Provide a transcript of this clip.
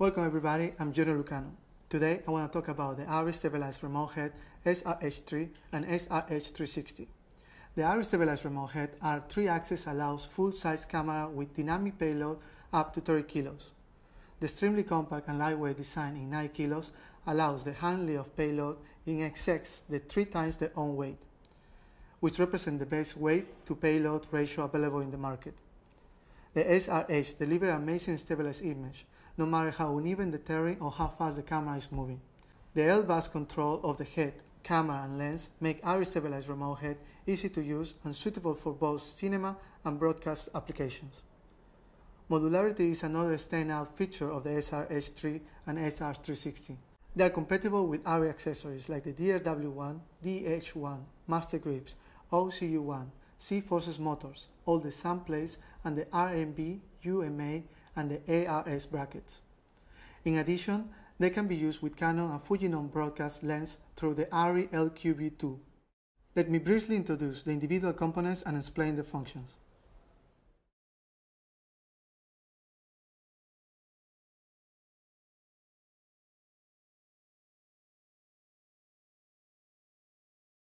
Welcome everybody, I'm Junior Lucano. Today I want to talk about the average stabilized remote head SRH3 and SRH360. The average stabilized remote head R3-axis allows full-size camera with dynamic payload up to 30 kilos. The extremely compact and lightweight design in 9 kilos allows the handling of payload in excess the three times their own weight, which represents the best weight to payload ratio available in the market. The SRH delivers amazing stabilized image no matter how uneven the terrain or how fast the camera is moving. The L-bus control of the head, camera and lens make our stabilized remote head easy to use and suitable for both cinema and broadcast applications. Modularity is another standout feature of the SR-H3 and SR360. They are compatible with other accessories like the DRW1, DH1, Master Grips, OCU1, C Forces motors, all the Sunplace and the RMB, UMA and the ARS brackets. In addition, they can be used with Canon and Fujinon broadcast lens through the ARRI LQB2. Let me briefly introduce the individual components and explain their functions.